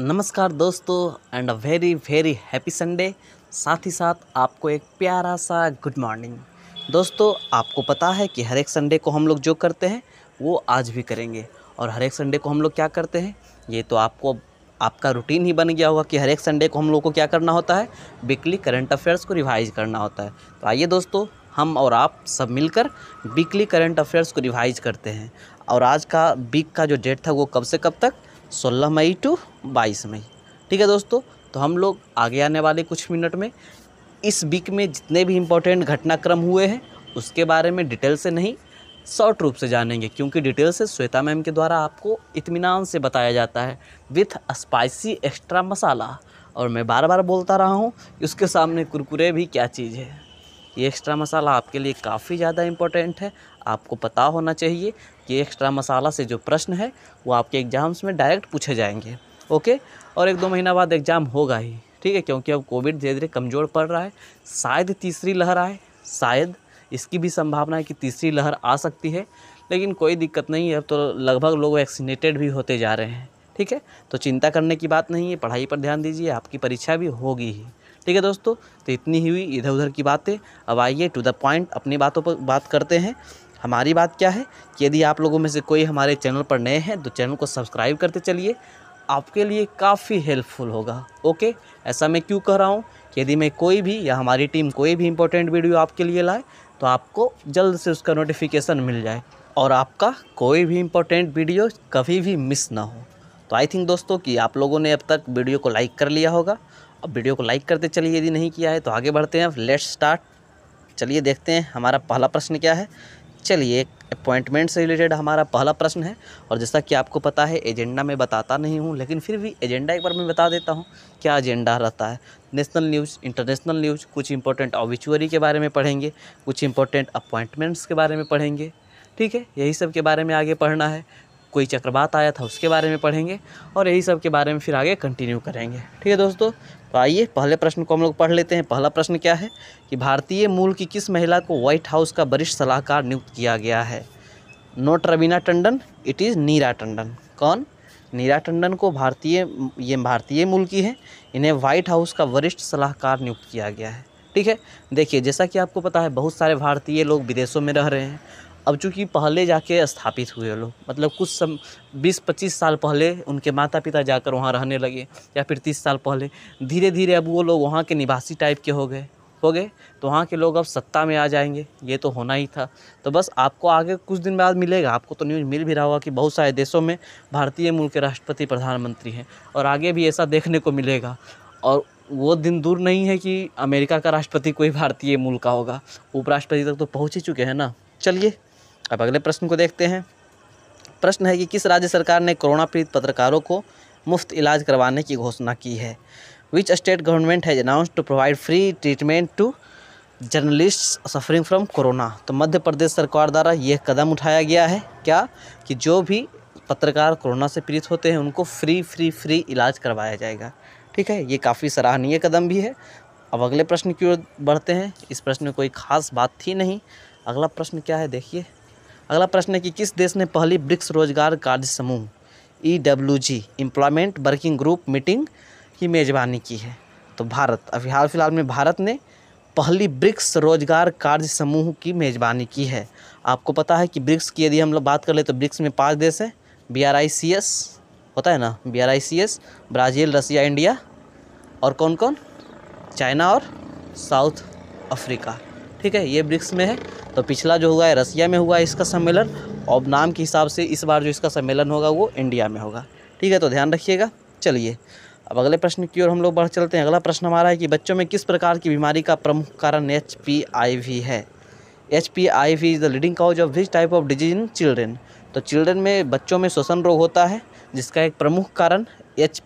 नमस्कार दोस्तों and a very very happy Sunday साथ ही साथ आपको एक प्यारा सा गुड मॉर्निंग दोस्तों आपको पता है कि हर एक संडे को हम लोग जो करते हैं वो आज भी करेंगे और हर एक संडे को हम लोग क्या करते हैं ये तो आपको आपका रूटीन ही बन गया होगा कि हर एक संडे को हम लोग को क्या करना होता है वीकली करंट अफेयर्स को रिवाइज करना होता है तो आइए दोस्तों हम और आप सब मिलकर वीकली करंट अफेयर्स को रिवाइज करते हैं और आज का वीक का जो डेट था वो कब से कब तक 16 मई टू 22 मई ठीक है दोस्तों तो हम लोग आगे आने वाले कुछ मिनट में इस वीक में जितने भी इम्पोर्टेंट घटनाक्रम हुए हैं उसके बारे में डिटेल से नहीं शॉर्ट रूप से जानेंगे क्योंकि डिटेल से श्वेता मैम के द्वारा आपको इतमान से बताया जाता है विथ स्पाइसी एक्स्ट्रा मसाला और मैं बार बार बोलता रहा हूँ उसके सामने कुरकुरे भी क्या चीज़ है ये एक्स्ट्रा मसाला आपके लिए काफ़ी ज़्यादा इम्पोर्टेंट है आपको पता होना चाहिए कि एक्स्ट्रा मसाला से जो प्रश्न है वो आपके एग्ज़ाम्स में डायरेक्ट पूछे जाएंगे ओके और एक दो महीना बाद एग्ज़ाम होगा ही ठीक है क्योंकि अब कोविड धीरे धीरे कमज़ोर पड़ रहा है शायद तीसरी लहर आए शायद इसकी भी संभावना है कि तीसरी लहर आ सकती है लेकिन कोई दिक्कत नहीं है अब तो लगभग लोग वैक्सीनेटेड भी होते जा रहे हैं ठीक है तो चिंता करने की बात नहीं है पढ़ाई पर ध्यान दीजिए आपकी परीक्षा भी होगी ही ठीक है दोस्तों तो इतनी ही हुई इधर उधर की बातें अब आइए टू द पॉइंट अपनी बातों पर बात करते हैं हमारी बात क्या है कि यदि आप लोगों में से कोई हमारे चैनल पर नए हैं तो चैनल को सब्सक्राइब करते चलिए आपके लिए काफ़ी हेल्पफुल होगा ओके ऐसा मैं क्यों कह रहा हूँ यदि मैं कोई भी या हमारी टीम कोई भी इंपॉर्टेंट वीडियो आपके लिए लाए तो आपको जल्द से उसका नोटिफिकेशन मिल जाए और आपका कोई भी इम्पोर्टेंट वीडियो कभी भी मिस ना हो तो आई थिंक दोस्तों कि आप लोगों ने अब तक वीडियो को लाइक कर लिया होगा अब वीडियो को लाइक करते चलिए यदि नहीं किया है तो आगे बढ़ते हैं लेट्स स्टार्ट चलिए देखते हैं हमारा पहला प्रश्न क्या है चलिए अपॉइंटमेंट से रिलेटेड हमारा पहला प्रश्न है और जैसा कि आपको पता है एजेंडा में बताता नहीं हूँ लेकिन फिर भी एजेंडा एक बार मैं बता देता हूँ क्या एजेंडा रहता है नेशनल न्यूज़ इंटरनेशनल न्यूज़ कुछ इंपॉर्टेंट ऑबिचुअरी के बारे में पढ़ेंगे कुछ इंपॉर्टेंट अपॉइंटमेंट्स के बारे में पढ़ेंगे ठीक है यही सब के बारे में आगे पढ़ना है कोई चक्रवात आया था उसके बारे में पढ़ेंगे और यही सब के बारे में फिर आगे कंटिन्यू करेंगे ठीक है दोस्तों तो आइए पहले प्रश्न को हम लोग पढ़ लेते हैं पहला प्रश्न क्या है कि भारतीय मूल की किस महिला को व्हाइट हाउस का वरिष्ठ सलाहकार नियुक्त किया गया है note Raveena Tandon it is Neera Tandon कौन नीरा टंडन को भारतीय ये भारतीय मूल की है इन्हें व्हाइट हाउस का वरिष्ठ सलाहकार नियुक्त किया गया है ठीक है देखिए जैसा कि आपको पता है बहुत सारे भारतीय लोग विदेशों में रह रहे हैं अब चूँकि पहले जाके स्थापित हुए लोग मतलब कुछ सम बीस पच्चीस साल पहले उनके माता पिता जाकर वहाँ रहने लगे या फिर तीस साल पहले धीरे धीरे अब वो लोग वहाँ के निवासी टाइप के हो गए हो गए तो वहाँ के लोग अब सत्ता में आ जाएंगे ये तो होना ही था तो बस आपको आगे कुछ दिन बाद मिलेगा आपको तो न्यूज़ मिल भी रहा होगा कि बहुत सारे देशों में भारतीय मूल के राष्ट्रपति प्रधानमंत्री हैं और आगे भी ऐसा देखने को मिलेगा और वो दिन दूर नहीं है कि अमेरिका का राष्ट्रपति कोई भारतीय मूल का होगा उपराष्ट्रपति तक तो पहुँच ही चुके हैं ना चलिए अब अगले प्रश्न को देखते हैं प्रश्न है कि किस राज्य सरकार ने कोरोना पीड़ित पत्रकारों को मुफ्त इलाज करवाने की घोषणा की है which state government has announce to provide free treatment to journalist suffering from corona तो मध्य प्रदेश सरकार द्वारा यह कदम उठाया गया है क्या कि जो भी पत्रकार कोरोना से पीड़ित होते हैं उनको फ्री फ्री फ्री इलाज करवाया जाएगा ठीक है ये काफ़ी सराहनीय कदम भी है अब अगले प्रश्न की ओर बढ़ते हैं इस प्रश्न में कोई खास बात थी नहीं अगला प्रश्न क्या है देखिए अगला प्रश्न है कि किस देश ने पहली ब्रिक्स रोजगार कार्य समूह E W G employment working group meeting की मेज़बानी की है तो भारत अभी हाल फिलहाल में भारत ने पहली ब्रिक्स रोजगार कार्य समूह की मेज़बानी की है आपको पता है कि ब्रिक्स की यदि हम लोग बात कर ले तो ब्रिक्स में पांच देश हैं B R I C S होता है ना B R I C S Brazil Russia India और कौन कौन चाइना और साउथ अफ्रीका ठीक है ये ब्रिक्स में है तो पिछला जो हुआ है रसिया में हुआ है इसका सम्मेलन और नाम के हिसाब से इस बार जो इसका सम्मेलन होगा वो इंडिया में होगा ठीक है तो ध्यान रखिएगा चलिए अब अगले प्रश्न की ओर हम लोग बढ़ चलते हैं अगला प्रश्न हमारा है कि बच्चों में किस प्रकार की बीमारी का प्रमुख कारण एच है H is the leading cause of this type of disease in children तो चिल्ड्रेन में बच्चों में श्वसन रोग होता है जिसका एक प्रमुख कारण एच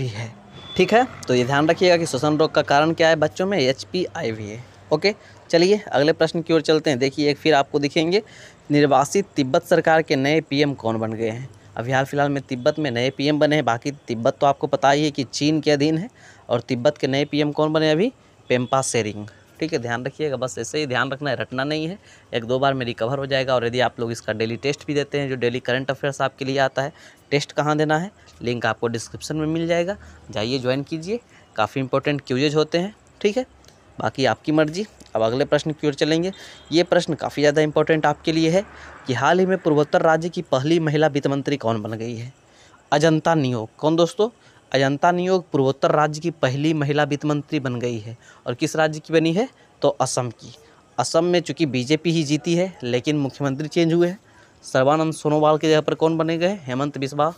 है ठीक है तो ये ध्यान रखिएगा कि श्वसन रोग का कारण क्या है बच्चों में एच है ओके चलिए अगले प्रश्न की ओर चलते हैं देखिए एक फिर आपको दिखेंगे निर्वासित तिब्बत सरकार के नए पीएम कौन बन गए हैं अभी हाल फिलहाल में तिब्बत में नए पीएम बने हैं बाकी तिब्बत तो आपको पता ही है कि चीन के अधीन है और तिब्बत के नए पीएम कौन बने अभी पेम्पा सेरिंग ठीक है ध्यान रखिएगा बस ऐसे ही ध्यान रखना है रटना नहीं है एक दो बार में रिकवर हो जाएगा और यदि आप लोग इसका डेली टेस्ट भी देते हैं जो डेली करंट अफेयर्स आपके लिए आता है टेस्ट कहाँ देना है लिंक आपको डिस्क्रिप्शन में मिल जाएगा जाइए ज्वाइन कीजिए काफ़ी इंपॉर्टेंट क्यूजेज होते हैं ठीक है बाकी आपकी मर्जी अब अगले प्रश्न की ओर चलेंगे ये प्रश्न काफ़ी ज़्यादा इंपॉर्टेंट आपके लिए है कि हाल ही में पूर्वोत्तर राज्य की पहली महिला वित्त मंत्री कौन बन गई है अजंता नियोग कौन दोस्तों अजंता नियोग पूर्वोत्तर राज्य की पहली महिला वित्त मंत्री बन गई है और किस राज्य की बनी है तो असम की असम में चूँकि बीजेपी ही जीती है लेकिन मुख्यमंत्री चेंज हुए हैं सर्वानंद सोनोवाल की जगह पर कौन बने गए हेमंत बिस्वा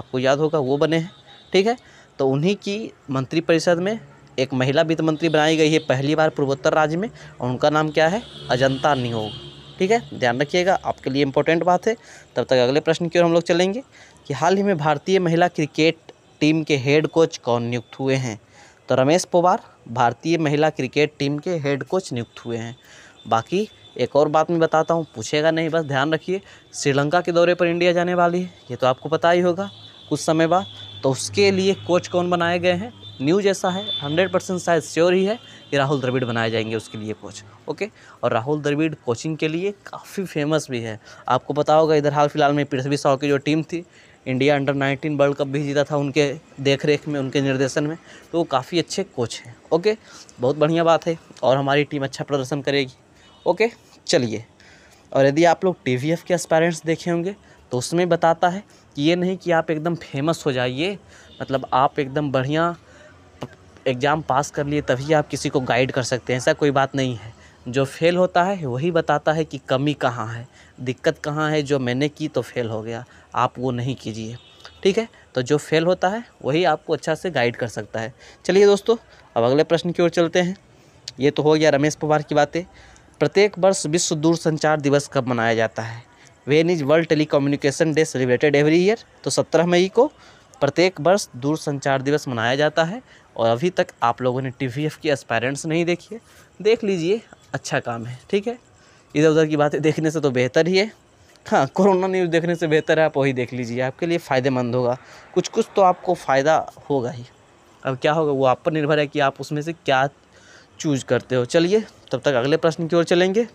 आपको याद होगा वो बने हैं ठीक है तो उन्हीं की मंत्रिपरिषद में एक महिला वित्त मंत्री बनाई गई है पहली बार पूर्वोत्तर राज्य में और उनका नाम क्या है अजंता नियोग ठीक है ध्यान रखिएगा आपके लिए इम्पोर्टेंट बात है तब तक अगले प्रश्न की ओर हम लोग चलेंगे कि हाल ही में भारतीय महिला क्रिकेट टीम के हेड कोच कौन नियुक्त हुए हैं तो रमेश पवार भारतीय महिला क्रिकेट टीम के हेड कोच नियुक्त हुए हैं बाकी एक और बात मैं बताता हूँ पूछेगा नहीं बस ध्यान रखिए श्रीलंका के दौरे पर इंडिया जाने वाली है ये तो आपको पता ही होगा कुछ समय बाद तो उसके लिए कोच कौन बनाए गए हैं न्यूज ऐसा है हंड्रेड परसेंट शायद श्योर ही है कि राहुल द्रविड़ बनाए जाएंगे उसके लिए कोच ओके और राहुल द्रविड़ कोचिंग के लिए काफ़ी फेमस भी है आपको पता होगा इधर हाल फिलहाल में पृथ्वी साहु की जो टीम थी इंडिया अंडर 19 वर्ल्ड कप भी जीता था उनके देख रेख में उनके निर्देशन में तो वो काफ़ी अच्छे कोच हैं ओके बहुत बढ़िया बात है और हमारी टीम अच्छा प्रदर्शन करेगी ओके चलिए और यदि आप लोग टी के एस्पायरेंट्स देखे होंगे तो उसमें बताता है कि ये नहीं कि आप एकदम फेमस हो जाइए मतलब आप एकदम बढ़िया एग्ज़ाम पास कर लिए तभी आप किसी को गाइड कर सकते हैं ऐसा कोई बात नहीं है जो फेल होता है वही बताता है कि कमी कहाँ है दिक्कत कहाँ है जो मैंने की तो फेल हो गया आप वो नहीं कीजिए ठीक है तो जो फेल होता है वही आपको अच्छा से गाइड कर सकता है चलिए दोस्तों अब अगले प्रश्न की ओर चलते हैं ये तो हो गया रमेश पवार की बातें प्रत्येक वर्ष विश्व दूरसंचार दिवस कब मनाया जाता है when is world telecommunication day celebrated every year तो सत्रह मई को प्रत्येक वर्ष दूरसंचार दिवस मनाया जाता है और अभी तक आप लोगों ने टी की एस्पायरेंट्स नहीं देखी है देख लीजिए अच्छा काम है ठीक है इधर उधर की बातें देखने से तो बेहतर ही है हाँ कोरोना न्यूज़ देखने से बेहतर है आप वही देख लीजिए आपके लिए फ़ायदेमंद होगा कुछ कुछ तो आपको फ़ायदा होगा ही अब क्या होगा वो आप पर निर्भर है कि आप उसमें से क्या चूज करते हो चलिए तब तक अगले प्रश्न की ओर चलेंगे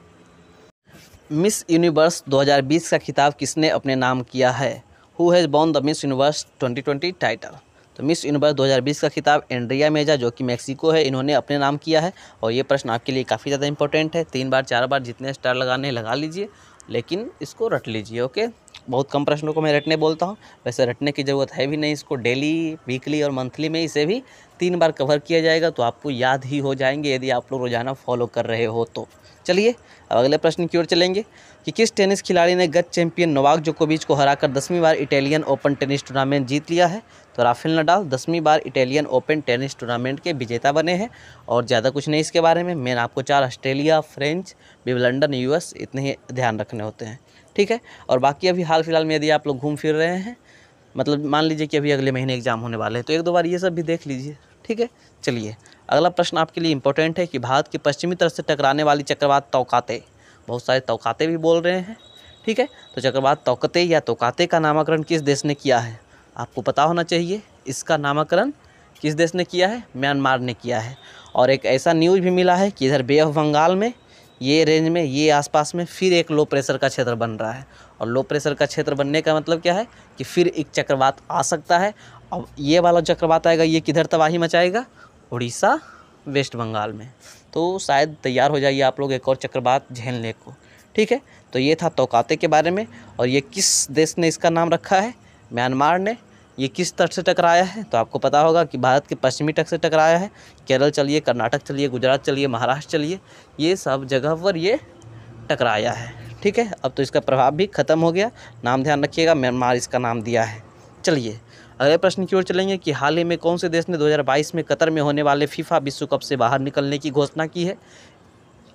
मिस यूनिवर्स 2020 का खिताब किसने अपने नाम किया है who has won the Miss Universe 2020 title तो मिस यूनिवर्स 2020 का खिताब एंड्रिया मेजा जो कि मैक्सिको है इन्होंने अपने नाम किया है और ये प्रश्न आपके लिए काफ़ी ज़्यादा इंपॉर्टेंट है तीन बार चार बार जितने स्टार लगाने हैं लगा लीजिए लेकिन इसको रट लीजिए ओके बहुत कम प्रश्नों को मैं रटने बोलता हूँ वैसे रटने की ज़रूरत है भी नहीं इसको डेली वीकली और मंथली में इसे भी तीन बार कवर किया जाएगा तो आपको याद ही हो जाएंगे यदि आप लोग रोज़ाना फॉलो कर रहे हो तो चलिए अब अगले प्रश्न की ओर चलेंगे कि किस टेनिस खिलाड़ी ने गत चैंपियन नोवाक जोकोविच को हराकर दसवीं बार इटालियन ओपन टेनिस टूर्नामेंट जीत लिया है तो राफेल नडाल दसवीं बार इटालियन ओपन टेनिस टूर्नामेंट के विजेता बने हैं और ज़्यादा कुछ नहीं इसके बारे में मैंने आपको चार ऑस्ट्रेलिया फ्रेंच लंडन यू इतने ही ध्यान रखने होते हैं ठीक है और बाकी अभी हाल फिलहाल में यदि आप लोग घूम फिर रहे हैं मतलब मान लीजिए कि अभी अगले महीने एग्ज़ाम होने वाले हैं तो एक दो बार ये सब भी देख लीजिए ठीक है चलिए अगला प्रश्न आपके लिए इम्पोर्टेंट है कि भारत की पश्चिमी तरफ से टकराने वाली चक्रवात तोकाते बहुत सारे तोकाते भी बोल रहे हैं ठीक है तो चक्रवात तोकते या तोकाते का नामाकरण किस देश ने किया है आपको पता होना चाहिए इसका नामाकरण किस देश ने किया है म्यांमार ने किया है और एक ऐसा न्यूज़ भी मिला है कि इधर बे ऑफ बंगाल में ये रेंज में ये आसपास में फिर एक लो प्रेशर का क्षेत्र बन रहा है और लो प्रेशर का क्षेत्र बनने का मतलब क्या है कि फिर एक चक्रवात आ सकता है अब ये वाला चक्रवात आएगा ये किधर तबाही मचाएगा उड़ीसा वेस्ट बंगाल में तो शायद तैयार हो जाइए आप लोग एक और चक्रवात झेलने को ठीक है तो ये था तोकाते के बारे में और ये किस देश ने इसका नाम रखा है म्यांमार ने ये किस तट से टकराया है तो आपको पता होगा कि भारत के पश्चिमी तट से टकराया है केरल चलिए कर्नाटक चलिए गुजरात चलिए महाराष्ट्र चलिए ये सब जगह पर ये टकराया है ठीक है अब तो इसका प्रभाव भी खत्म हो गया नाम ध्यान रखिएगा म्यांमार इसका नाम दिया है चलिए अगले प्रश्न की ओर चलेंगे कि हाल ही में कौन से देश ने 2022 में कतर में होने वाले फीफा विश्व कप से बाहर निकलने की घोषणा की है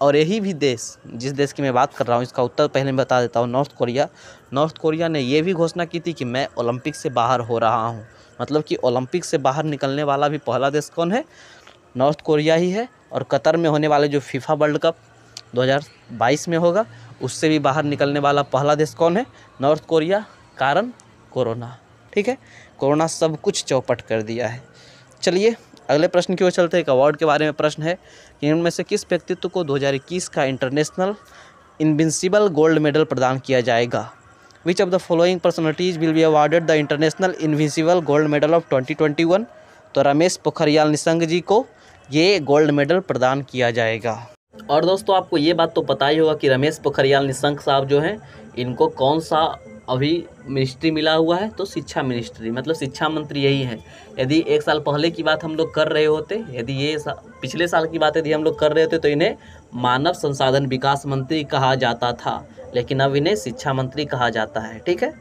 और यही भी देश जिस देश की मैं बात कर रहा हूँ इसका उत्तर पहले मैं बता देता हूँ नॉर्थ कोरिया नॉर्थ कोरिया ने यह भी घोषणा की थी कि मैं ओलंपिक से बाहर हो रहा हूँ मतलब कि ओलंपिक से बाहर निकलने वाला भी पहला देश कौन है नॉर्थ कोरिया ही है और कतर में होने वाले जो फीफा वर्ल्ड कप 2022 में होगा उससे भी बाहर निकलने वाला पहला देश कौन है नॉर्थ कोरिया कारण कोरोना ठीक है कोरोना सब कुछ चौपट कर दिया है चलिए अगले प्रश्न की ओर चलते हैं एक अवार्ड के बारे में प्रश्न है कि इनमें से किस व्यक्तित्व को 2021 का इंटरनेशनल इन्विंसिबल गोल्ड मेडल प्रदान किया जाएगा which of the following personalities will be awarded the international invincible gold medal of 2021 तो रमेश पोखरियाल निशंक जी को ये गोल्ड मेडल प्रदान किया जाएगा और दोस्तों आपको ये बात तो पता ही होगा कि रमेश पोखरियाल निशंक साहब जो हैं इनको कौन सा अभी मिनिस्ट्री मिला हुआ है तो शिक्षा मिनिस्ट्री मतलब शिक्षा मंत्री यही है यदि एक साल पहले की बात हम लोग कर रहे होते यदि ये सा, पिछले साल की बात यदि हम लोग कर रहे होते तो इन्हें मानव संसाधन विकास मंत्री कहा जाता था लेकिन अब इन्हें शिक्षा मंत्री कहा जाता है ठीक है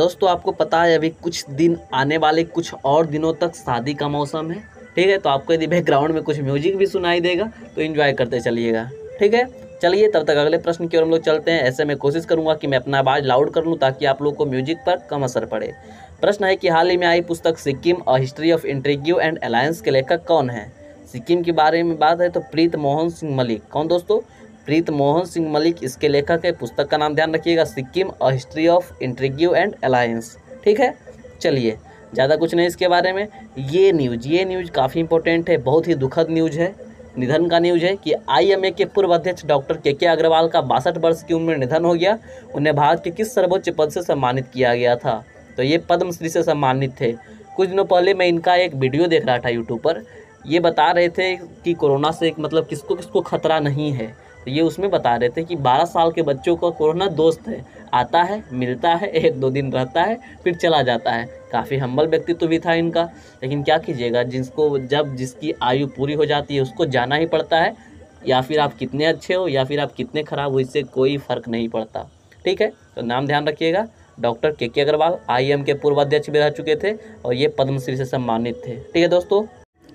दोस्तों आपको पता है अभी कुछ दिन आने वाले कुछ और दिनों तक शादी का मौसम है ठीक है तो आपको यदि बैकग्राउंड में कुछ म्यूजिक भी सुनाई देगा तो इन्जॉय करते चलिएगा ठीक है चलिए तब तक अगले प्रश्न की ओर हम लोग चलते हैं ऐसे मैं कोशिश करूंगा कि मैं अपना आवाज़ लाउड कर लूँ ताकि आप लोग को म्यूजिक पर कम असर पड़े प्रश्न है कि हाल ही में आई पुस्तक Sikkim a history of interview and alliance के लेखक कौन है सिक्किम के बारे में बात है तो प्रीत मोहन सिंह मलिक कौन दोस्तों प्रीत मोहन सिंह मलिक इसके लेखक है पुस्तक का नाम ध्यान रखिएगा Sikkim a history of interview and alliance ठीक है चलिए ज़्यादा कुछ नहीं इसके बारे में ये न्यूज ये न्यूज काफ़ी इंपॉर्टेंट है बहुत ही दुखद न्यूज है निधन का न्यूज है कि आईएमए के पूर्व अध्यक्ष डॉक्टर के के अग्रवाल का बासठ वर्ष की उम्र में निधन हो गया उन्हें भारत के किस सर्वोच्च पद से सम्मानित किया गया था तो ये पद्मश्री से सम्मानित थे कुछ दिनों पहले मैं इनका एक वीडियो देख रहा था यूट्यूब पर ये बता रहे थे कि कोरोना से एक मतलब किसको किसको खतरा नहीं है तो ये उसमें बता रहे थे कि 12 साल के बच्चों का कोरोना दोस्त है आता है मिलता है एक दो दिन रहता है फिर चला जाता है काफ़ी हम्बल व्यक्तित्व भी था इनका लेकिन क्या कीजिएगा जिसको जब जिसकी आयु पूरी हो जाती है उसको जाना ही पड़ता है या फिर आप कितने अच्छे हो या फिर आप कितने ख़राब हो इससे कोई फ़र्क नहीं पड़ता ठीक है तो नाम ध्यान रखिएगा डॉक्टर के के अग्रवाल आई के पूर्व अध्यक्ष भी रह चुके थे और ये पद्मश्री से सम्मानित थे ठीक है दोस्तों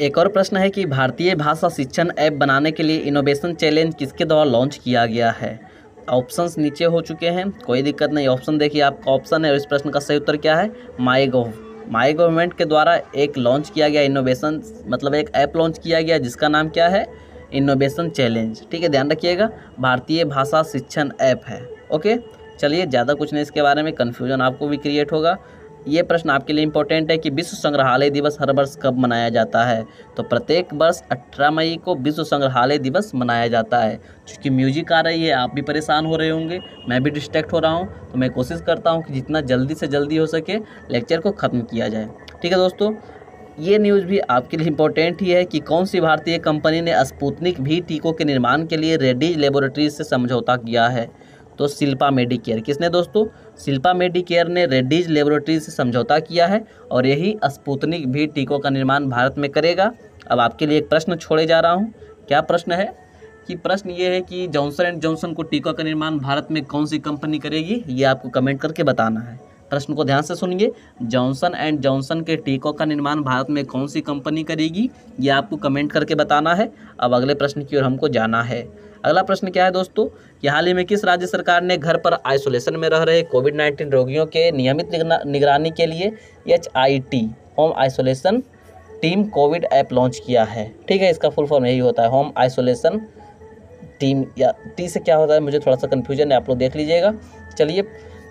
एक और प्रश्न है कि भारतीय भाषा शिक्षण ऐप बनाने के लिए इनोवेशन चैलेंज किसके द्वारा लॉन्च किया गया है ऑप्शंस नीचे हो चुके हैं कोई दिक्कत नहीं ऑप्शन देखिए आपका ऑप्शन है और इस प्रश्न का सही उत्तर क्या है माई गोव माई गवर्नमेंट के द्वारा एक लॉन्च किया गया इनोवेशन मतलब एक ऐप लॉन्च किया गया जिसका नाम क्या है इनोवेशन चैलेंज ठीक है ध्यान रखिएगा भारतीय भाषा शिक्षण ऐप है ओके चलिए ज़्यादा कुछ नहीं इसके बारे में कन्फ्यूजन आपको भी क्रिएट होगा ये प्रश्न आपके लिए इम्पोर्टेंट है कि विश्व संग्रहालय दिवस हर वर्ष कब मनाया जाता है तो प्रत्येक वर्ष 18 मई को विश्व संग्रहालय दिवस मनाया जाता है क्योंकि म्यूजिक आ रही है आप भी परेशान हो रहे होंगे मैं भी डिस्ट्रैक्ट हो रहा हूँ तो मैं कोशिश करता हूँ कि जितना जल्दी से जल्दी हो सके लेक्चर को ख़त्म किया जाए ठीक है दोस्तों ये न्यूज़ भी आपके लिए इम्पोर्टेंट ही है कि कौन सी भारतीय कंपनी ने स्पुतनिक भी टीकों के निर्माण के लिए रेडीज लेबोरेटरीज से समझौता किया है तो शिल्पा मेडिकेयर किसने दोस्तों शिल्पा मेडिकेयर ने रेड्डीज लेबोरेटरी से समझौता किया है और यही स्पुतनिक भी टीकों का निर्माण भारत में करेगा अब आपके लिए एक प्रश्न छोड़े जा रहा हूँ क्या प्रश्न है कि प्रश्न ये है कि जॉनसन एंड जॉनसन को टीकों का निर्माण भारत में कौन सी कंपनी करेगी ये आपको कमेंट करके बताना है प्रश्न को ध्यान से सुनिए जॉनसन एंड जॉनसन के टीकों का निर्माण भारत में कौन सी कंपनी करेगी ये आपको कमेंट करके बताना है अब अगले प्रश्न की ओर हमको जाना है अगला प्रश्न क्या है दोस्तों कि हाल ही में किस राज्य सरकार ने घर पर आइसोलेशन में रह रहे कोविड नाइन्टीन रोगियों के नियमित निगरानी के लिए H I T home isolation team covid app launch किया है ठीक है इसका फुल फॉर्म यही होता है होम आइसोलेशन टीम या टी से क्या होता है मुझे थोड़ा सा कन्फ्यूजन है आप लोग देख लीजिएगा चलिए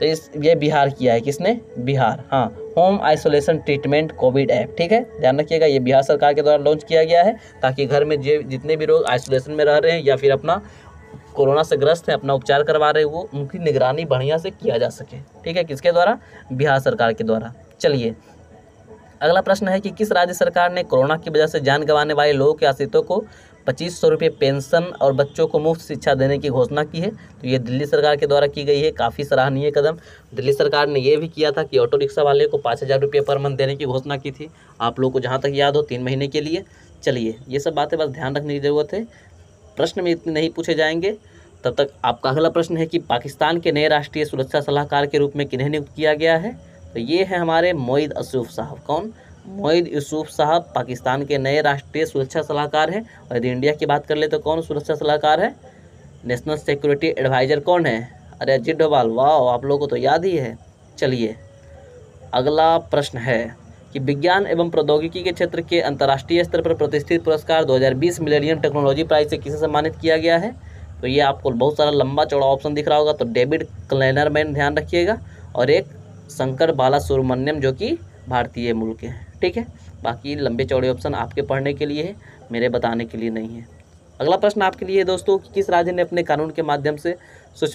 तो इस ये बिहार किया है किसने बिहार हाँ home isolation treatment covid app ठीक है ध्यान रखिएगा ये बिहार सरकार के द्वारा लॉन्च किया गया है ताकि घर में जे जितने भी लोग आइसोलेशन में रह रहे हैं या फिर अपना कोरोना से ग्रस्त हैं अपना उपचार करवा रहे वो उनकी निगरानी बढ़िया से किया जा सके ठीक है किसके द्वारा बिहार सरकार के द्वारा चलिए अगला प्रश्न है कि किस राज्य सरकार ने कोरोना की वजह से जान गंवाने वाले लोगों के आश्रितों को पच्चीस सौ रुपये पेंशन और बच्चों को मुफ्त शिक्षा देने की घोषणा की है तो ये दिल्ली सरकार के द्वारा की गई है काफ़ी सराहनीय कदम दिल्ली सरकार ने यह भी किया था कि ऑटो रिक्शा वाले को पाँच हज़ार रुपये पर मंथ देने की घोषणा की थी आप लोगों को जहाँ तक याद हो तीन महीने के लिए चलिए ये सब बातें बस ध्यान रखने की ज़रूरत है प्रश्न में इतने नहीं पूछे जाएंगे तब तक आपका अगला प्रश्न है कि पाकिस्तान के नए राष्ट्रीय सुरक्षा सलाहकार के रूप में किन्हें नियुक्त किया गया है तो ये है हमारे मोईद असूफ साहब कौन मोईद यूसुफ साहब पाकिस्तान के नए राष्ट्रीय सुरक्षा सलाहकार हैं और यदि इंडिया की बात कर ले तो कौन सुरक्षा सलाहकार है नेशनल सिक्योरिटी एडवाइज़र कौन है अरे अजीत डोभाल वाह आप लोगों को तो याद ही है चलिए अगला प्रश्न है कि विज्ञान एवं प्रौद्योगिकी के क्षेत्र के अंतर्राष्ट्रीय स्तर पर प्रतिष्ठित पुरस्कार 2020 मिलेनियम टेक्नोलॉजी प्राइज से किसे सम्मानित किया गया है तो ये आपको बहुत सारा लंबा चौड़ा ऑप्शन दिख रहा होगा तो डेविड मैन ध्यान रखिएगा और एक शंकर बाला सुब्रमण्यम जो कि भारतीय मूल के हैं ठीक है बाकी लंबे चौड़े ऑप्शन आपके पढ़ने के लिए है मेरे बताने के लिए नहीं है अगला प्रश्न आपके लिए दोस्तों कि किस राज्य ने अपने कानून के माध्यम से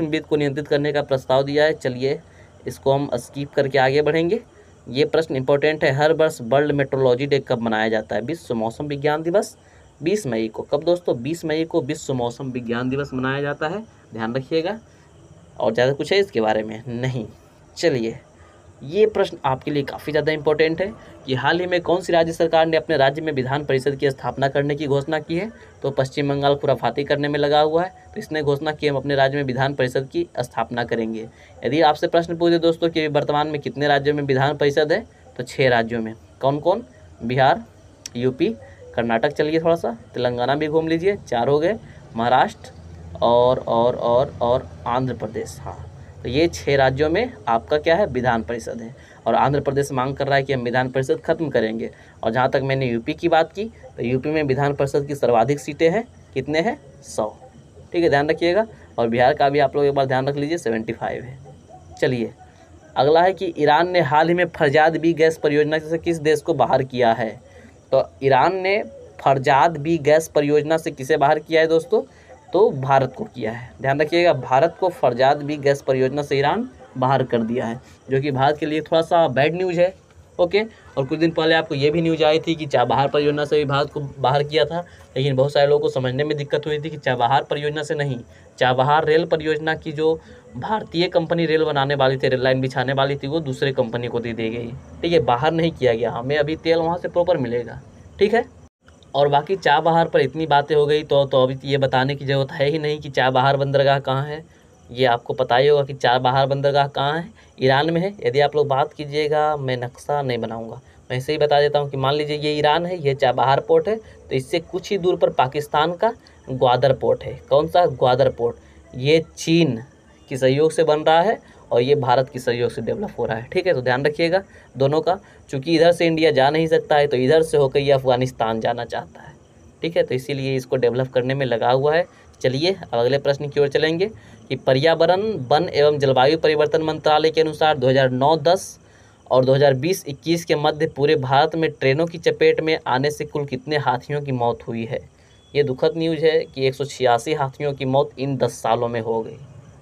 वित्त को नियंत्रित करने का प्रस्ताव दिया है चलिए इसको हम स्कीप करके आगे बढ़ेंगे ये प्रश्न इंपॉर्टेंट है हर वर्ष वर्ल्ड मेट्रोलॉजी डे कब मनाया जाता है विश्व मौसम विज्ञान दिवस 20 मई को कब दोस्तों 20 मई को विश्व मौसम विज्ञान दिवस मनाया जाता है ध्यान रखिएगा और ज़्यादा कुछ है इसके बारे में नहीं चलिए ये प्रश्न आपके लिए काफ़ी ज़्यादा इंपॉर्टेंट है कि हाल ही में कौन सी राज्य सरकार ने अपने राज्य में विधान परिषद की स्थापना करने की घोषणा की है तो पश्चिम बंगाल खुराफाती करने में लगा हुआ है तो इसने घोषणा की हम अपने राज्य में विधान परिषद की स्थापना करेंगे यदि आपसे प्रश्न पूछे दोस्तों कि वर्तमान में कितने राज्यों में विधान परिषद है तो छः राज्यों में कौन कौन बिहार यूपी कर्नाटक चलिए थोड़ा सा तेलंगाना भी घूम लीजिए चार हो गए महाराष्ट्र और और और और आंध्र प्रदेश हाँ तो ये छः राज्यों में आपका क्या है विधान परिषद है और आंध्र प्रदेश मांग कर रहा है कि हम विधान परिषद खत्म करेंगे और जहाँ तक मैंने यूपी की बात की तो यूपी में विधान परिषद की सर्वाधिक सीटें हैं कितने हैं सौ ठीक है ध्यान रखिएगा और बिहार का भी आप लोग एक बार ध्यान रख लीजिए सेवेंटी फाइव है चलिए अगला है कि ईरान ने हाल ही में फरजाद बी गैस परियोजना से किस देश को बाहर किया है तो ईरान ने फरजाद बी गैस परियोजना से किसे बाहर किया है दोस्तों तो भारत को किया है ध्यान रखिएगा भारत को फरजाद भी गैस परियोजना से ईरान बाहर कर दिया है जो कि भारत के लिए थोड़ा सा बैड न्यूज़ है ओके और कुछ दिन पहले आपको ये भी न्यूज आई थी कि चाबहार परियोजना से भी भारत को बाहर किया था लेकिन बहुत सारे लोगों को समझने में दिक्कत हुई थी कि चाबहार परियोजना से नहीं चाबहार रेल परियोजना की जो भारतीय कंपनी रेल बनाने वाली थी रेल लाइन बिछाने वाली थी वो दूसरे कंपनी को दे दी गई ठीक है बाहर नहीं किया गया हमें अभी तेल वहाँ से प्रॉपर मिलेगा ठीक है और बाकी चाबहार पर इतनी बातें हो गई तो तो अभी ये बताने की ज़रूरत है ही नहीं कि चाबहार बंदरगाह कहाँ है ये आपको पता ही होगा कि चाबहार बंदरगाह कहाँ है ईरान में है यदि आप लोग बात कीजिएगा मैं नक्शा नहीं बनाऊँगा मैं ऐसे ही बता देता हूँ कि मान लीजिए ये ईरान है ये चाबहार पोर्ट है तो इससे कुछ ही दूर पर पाकिस्तान का ग्वादर पोर्ट है कौन सा ग्वादर पोर्ट ये चीन के सहयोग से बन रहा है और ये भारत की सहयोग से डेवलप हो रहा है ठीक है तो ध्यान रखिएगा दोनों का चूँकि इधर से इंडिया जा नहीं सकता है तो इधर से होकर ये अफगानिस्तान जाना चाहता है ठीक है तो इसीलिए इसको डेवलप करने में लगा हुआ है चलिए अब अगले प्रश्न की ओर चलेंगे कि पर्यावरण वन एवं जलवायु परिवर्तन मंत्रालय के अनुसार 2009-10 और 2020-21 के मध्य पूरे भारत में ट्रेनों की चपेट में आने से कुल कितने हाथियों की मौत हुई है ये दुखद न्यूज़ है कि एक हाथियों की मौत इन दस सालों में हो गई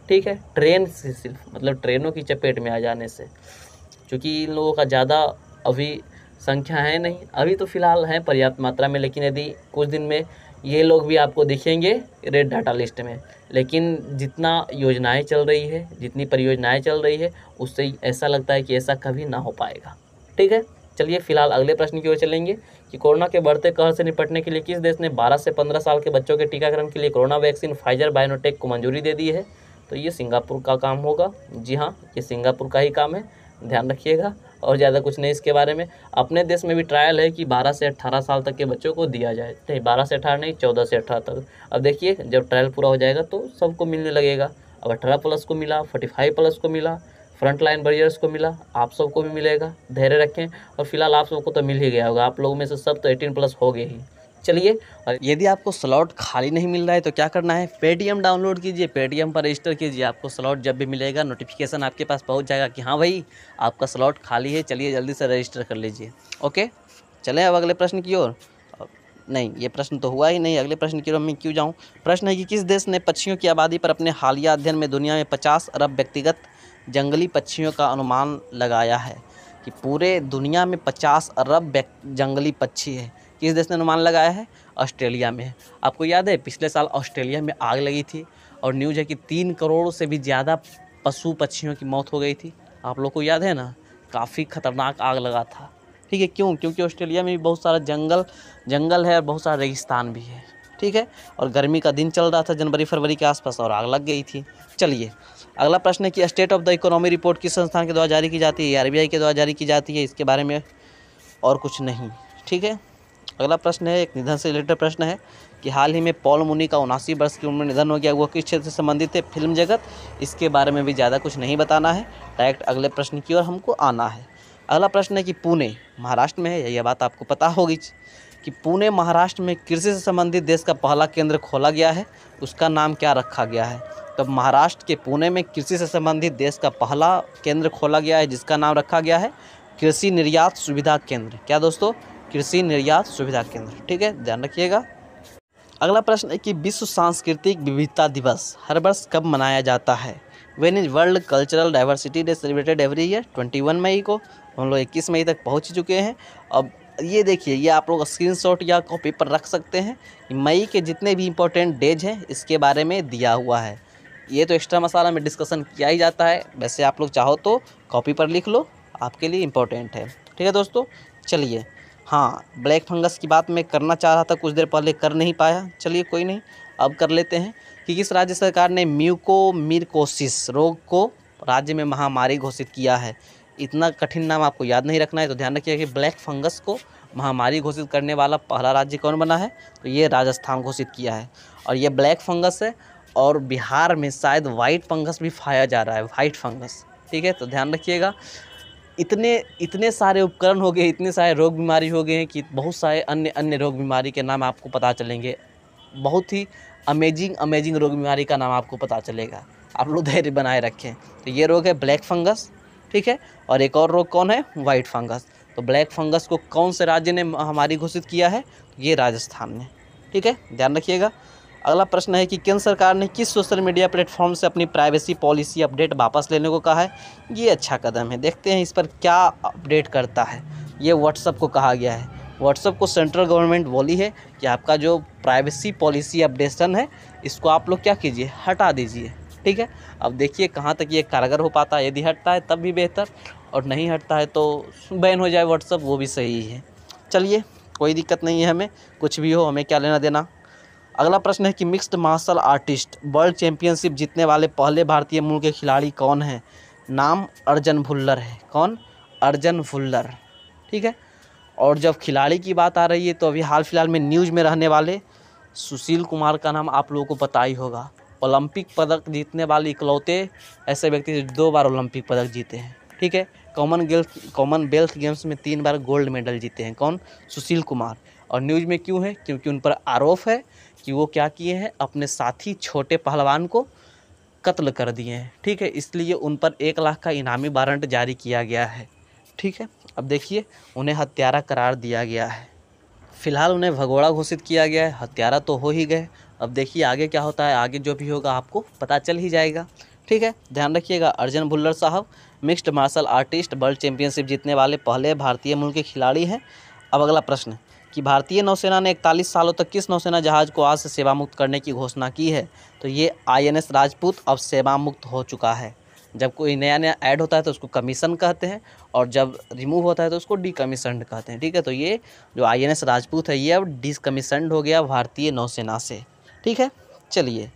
ठीक है ट्रेन से सिर्फ मतलब ट्रेनों की चपेट में आ जाने से क्योंकि इन लोगों का ज़्यादा अभी संख्या है नहीं अभी तो फ़िलहाल है पर्याप्त मात्रा में लेकिन यदि कुछ दिन में ये लोग भी आपको दिखेंगे रेड डाटा लिस्ट में लेकिन जितना योजनाएं चल रही है जितनी परियोजनाएं चल रही है उससे ऐसा लगता है कि ऐसा कभी ना हो पाएगा ठीक है चलिए फिलहाल अगले प्रश्न की ओर चलेंगे कि कोरोना के बढ़ते कहर से निपटने के लिए किस देश ने 12 से 15 साल के बच्चों के टीकाकरण के लिए कोरोना वैक्सीन फाइजर बायोनोटेक को मंजूरी दे दी है तो ये सिंगापुर का काम होगा जी हाँ ये सिंगापुर का ही काम है ध्यान रखिएगा और ज़्यादा कुछ नहीं इसके बारे में अपने देश में भी ट्रायल है कि 12 से 18 साल तक के बच्चों को दिया जाए नहीं 12 से 18 नहीं 14 से 18 तक अब देखिए जब ट्रायल पूरा हो जाएगा तो सबको मिलने लगेगा अब 18 प्लस को मिला 45 प्लस को मिला फ्रंट लाइन बरियर्स को मिला आप सबको भी मिलेगा धैर्य रखें और फिलहाल आप सबको तो मिल ही गया होगा आप लोगों में से सब तो एटीन प्लस हो गए ही चलिए और यदि आपको स्लॉट खाली नहीं मिल रहा है तो क्या करना है पेटीएम डाउनलोड कीजिए पेटीएम पर रजिस्टर कीजिए आपको स्लॉट जब भी मिलेगा नोटिफिकेशन आपके पास पहुँच जाएगा कि हाँ भाई आपका स्लॉट खाली है चलिए जल्दी से रजिस्टर कर लीजिए ओके चलें अब अगले प्रश्न की ओर नहीं ये प्रश्न तो हुआ ही नहीं अगले प्रश्न की ओर मैं क्यों जाऊँ प्रश्न है कि किस देश ने पक्षियों की आबादी पर अपने हालिया अध्ययन में दुनिया में पचास अरब व्यक्तिगत जंगली पक्षियों का अनुमान लगाया है कि पूरे दुनिया में पचास अरब जंगली पक्षी है किस देश ने अनुमान लगाया है ऑस्ट्रेलिया में आपको याद है पिछले साल ऑस्ट्रेलिया में आग लगी थी और न्यूज है कि तीन करोड़ से भी ज़्यादा पशु पक्षियों की मौत हो गई थी आप लोग को याद है ना काफ़ी खतरनाक आग लगा था ठीक है क्यों क्योंकि ऑस्ट्रेलिया में भी बहुत सारा जंगल जंगल है और बहुत सारा रेगिस्तान भी है ठीक है और गर्मी का दिन चल रहा था जनवरी फरवरी के आसपास और आग लग गई थी चलिए अगला प्रश्न है कि state of the economy report किस संस्थान के द्वारा जारी की जाती है आर e के द्वारा जारी की जाती है इसके बारे में और कुछ नहीं ठीक है अगला प्रश्न है एक निधन से रिलेटेड प्रश्न है कि हाल ही में पॉल मुनी का उनासी वर्ष की उम्र में निधन हो गया वो किस क्षेत्र से संबंधित है फिल्म जगत इसके बारे में भी ज़्यादा कुछ नहीं बताना है डायरेक्ट अगले प्रश्न की ओर हमको आना है अगला प्रश्न है कि पुणे महाराष्ट्र में है यह बात आपको पता होगी कि पुणे महाराष्ट्र में कृषि से संबंधित देश का पहला केंद्र खोला गया है उसका नाम क्या रखा गया है तो महाराष्ट्र के पुणे में कृषि से संबंधित देश का पहला केंद्र खोला गया है जिसका नाम रखा गया है कृषि निर्यात सुविधा केंद्र क्या दोस्तों कृषि निर्यात सुविधा केंद्र ठीक है ध्यान रखिएगा अगला प्रश्न है कि विश्व सांस्कृतिक विविधता दिवस हर वर्ष कब मनाया जाता है when is world cultural diversity day celebrated every year 21 मई को हम लोग इक्कीस मई तक पहुंच चुके हैं अब ये देखिए ये आप लोग स्क्रीनशॉट या कॉपी पर रख सकते हैं मई के जितने भी इंपॉर्टेंट डेज हैं इसके बारे में दिया हुआ है ये तो एक्स्ट्रा मसाला में डिस्कशन किया ही जाता है वैसे आप लोग चाहो तो कॉपी पर लिख लो आपके लिए इम्पोर्टेंट है ठीक है दोस्तों चलिए हाँ ब्लैक फंगस की बात मैं करना चाह रहा था कुछ देर पहले कर नहीं पाया चलिए कोई नहीं अब कर लेते हैं कि किस राज्य सरकार ने म्यूकोमिरकोसिस रोग को राज्य में महामारी घोषित किया है इतना कठिन नाम आपको याद नहीं रखना है तो ध्यान रखिएगा कि ब्लैक फंगस को महामारी घोषित करने वाला पहला राज्य कौन बना है तो ये राजस्थान घोषित किया है और ये ब्लैक फंगस है और बिहार में शायद वाइट फंगस भी फाया जा रहा है वाइट फंगस ठीक है तो ध्यान रखिएगा इतने इतने सारे उपकरण हो गए इतने सारे रोग बीमारी हो गए हैं कि बहुत सारे अन्य अन्य रोग बीमारी के नाम आपको पता चलेंगे बहुत ही अमेजिंग अमेजिंग रोग बीमारी का नाम आपको पता चलेगा आप लोग धैर्य बनाए रखें तो ये रोग है ब्लैक फंगस ठीक है और एक और रोग कौन है वाइट फंगस तो ब्लैक फंगस को कौन से राज्य ने हमारी घोषित किया है ये राजस्थान ने ठीक है ध्यान रखिएगा अगला प्रश्न है कि केंद्र सरकार ने किस सोशल मीडिया प्लेटफॉर्म से अपनी प्राइवेसी पॉलिसी अपडेट वापस लेने को कहा है ये अच्छा कदम है देखते हैं इस पर क्या अपडेट करता है ये व्हाट्सअप को कहा गया है व्हाट्सअप को सेंट्रल गवर्नमेंट बोली है कि आपका जो प्राइवेसी पॉलिसी अपडेशन है इसको आप लोग क्या कीजिए हटा दीजिए ठीक है अब देखिए कहाँ तक ये कारगर हो पाता है यदि हटता है तब भी बेहतर और नहीं हटता है तो बैन हो जाए व्हाट्सअप वो भी सही है चलिए कोई दिक्कत नहीं है हमें कुछ भी हो हमें क्या लेना देना अगला प्रश्न है कि mixed martial artist world championship जीतने वाले पहले भारतीय मूल के खिलाड़ी कौन हैं नाम अर्जन भुल्लर है कौन अर्जन भुल्लर ठीक है और जब खिलाड़ी की बात आ रही है तो अभी हाल फिलहाल में न्यूज में रहने वाले सुशील कुमार का नाम आप लोगों को पता ही होगा ओलंपिक पदक जीतने वाले इकलौते ऐसे व्यक्ति जो दो बार ओलंपिक पदक जीते हैं ठीक है कॉमन कॉमन कॉमनवेल्थ गेम्स में तीन बार गोल्ड मेडल जीते हैं कौन सुशील कुमार और न्यूज़ में क्यों है क्योंकि उन पर आरोप है कि वो क्या किए हैं अपने साथी छोटे पहलवान को कत्ल कर दिए हैं ठीक है इसलिए उन पर एक लाख का इनामी वारंट जारी किया गया है ठीक है अब देखिए उन्हें हत्यारा करार दिया गया है फिलहाल उन्हें भगोड़ा घोषित किया गया है हत्यारा तो हो ही गए अब देखिए आगे क्या होता है आगे जो भी होगा आपको पता चल ही जाएगा ठीक है ध्यान रखिएगा अर्जन भुल्लर साहब mixed martial artist world championship जीतने वाले पहले भारतीय मूल के खिलाड़ी हैं अब अगला प्रश्न कि भारतीय नौसेना ने इकतालीस सालों तक किस नौसेना जहाज़ को आज से सेवा मुक्त करने की घोषणा की है तो ये आईएनएस राजपूत अब सेवा मुक्त हो चुका है जब कोई नया नया ऐड होता है तो उसको कमीशन कहते हैं और जब रिमूव होता है तो उसको डिकमीशनड कहते हैं ठीक है तो ये जो आई राजपूत है ये अब डिकमीशनड हो गया भारतीय नौसेना से ठीक है चलिए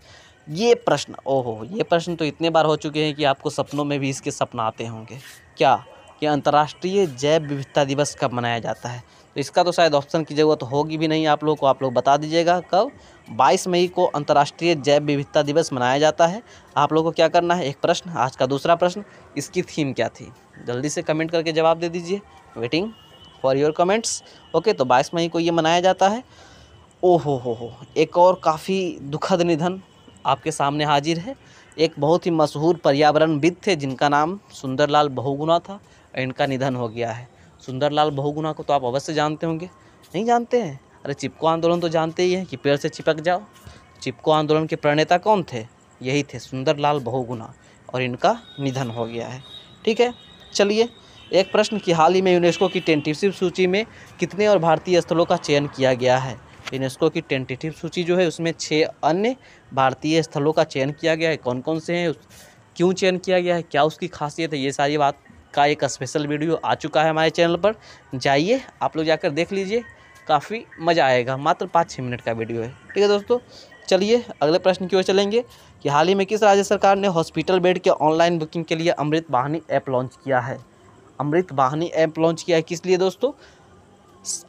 ये प्रश्न ओहो ये प्रश्न तो इतने बार हो चुके हैं कि आपको सपनों में भी इसके सपना आते होंगे क्या कि अंतर्राष्ट्रीय जैव विविधता दिवस कब मनाया जाता है तो इसका तो शायद ऑप्शन की ज़रूरत होगी भी नहीं आप लोग को आप लोग बता दीजिएगा कब 22 मई को अंतर्राष्ट्रीय जैव विविधता दिवस मनाया जाता है आप लोग को क्या करना है एक प्रश्न आज का दूसरा प्रश्न इसकी थीम क्या थी जल्दी से कमेंट करके जवाब दे दीजिए waiting for your comments okay तो बाईस मई को ये मनाया जाता है ओहो हो हो हो एक और काफ़ी दुखद निधन आपके सामने हाजिर है एक बहुत ही मशहूर पर्यावरणविद थे जिनका नाम सुंदरलाल बहुगुना था इनका निधन हो गया है सुंदरलाल बहुगुना को तो आप अवश्य जानते होंगे नहीं जानते हैं अरे चिपको आंदोलन तो जानते ही हैं कि पेड़ से चिपक जाओ चिपको आंदोलन के प्रणेता कौन थे यही थे सुंदरलाल बहुगुना और इनका निधन हो गया है ठीक है चलिए एक प्रश्न कि हाल ही में यूनेस्को की टेंटेटिव सूची में कितने और भारतीय स्थलों का चयन किया गया है यूनेस्को की टेंटिटिव सूची जो है उसमें छः अन्य भारतीय स्थलों का चयन किया गया है कौन कौन से हैं क्यों चयन किया गया है क्या उसकी खासियत है ये सारी बात का एक स्पेशल वीडियो आ चुका है हमारे चैनल पर जाइए आप लोग जाकर देख लीजिए काफ़ी मज़ा आएगा मात्र पाँच छः मिनट का वीडियो है ठीक है दोस्तों चलिए अगले प्रश्न की ओर चलेंगे कि हाल ही में किस राज्य सरकार ने हॉस्पिटल बेड के ऑनलाइन बुकिंग के लिए अमृत वाहनी ऐप लॉन्च किया है अमृत वाहनी ऐप लॉन्च किया है किस लिए दोस्तों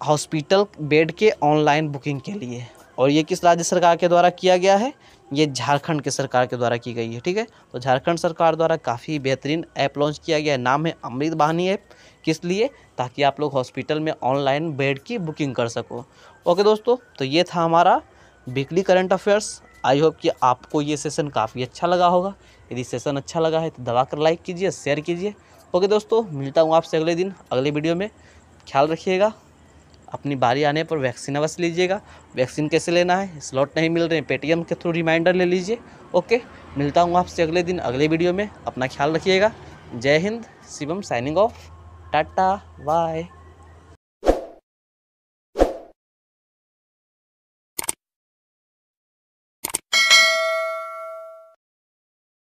हॉस्पिटल बेड के ऑनलाइन बुकिंग के लिए और ये किस राज्य सरकार के द्वारा किया गया है ये झारखंड के सरकार के द्वारा की गई है ठीक है तो झारखंड सरकार द्वारा काफ़ी बेहतरीन ऐप लॉन्च किया गया है नाम है अमृत बहानी ऐप किस लिए ताकि आप लोग हॉस्पिटल में ऑनलाइन बेड की बुकिंग कर सको ओके दोस्तों तो ये था हमारा weekly current affairs I hope कि आपको ये सेशन काफ़ी अच्छा लगा होगा यदि सेशन अच्छा लगा है तो दबा कर लाइक कीजिए शेयर कीजिए ओके दोस्तों मिलता हूँ आपसे अगले दिन अगले वीडियो में ख्याल रखिएगा अपनी बारी आने पर वैक्सीन अवश्य लीजिएगा वैक्सीन कैसे लेना है स्लॉट नहीं मिल रहे हैं पेटीएम के थ्रू रिमाइंडर ले लीजिए ओके मिलता हूँ आपसे अगले दिन अगले वीडियो में अपना ख्याल रखिएगा जय Hind Shivam signing off tata bye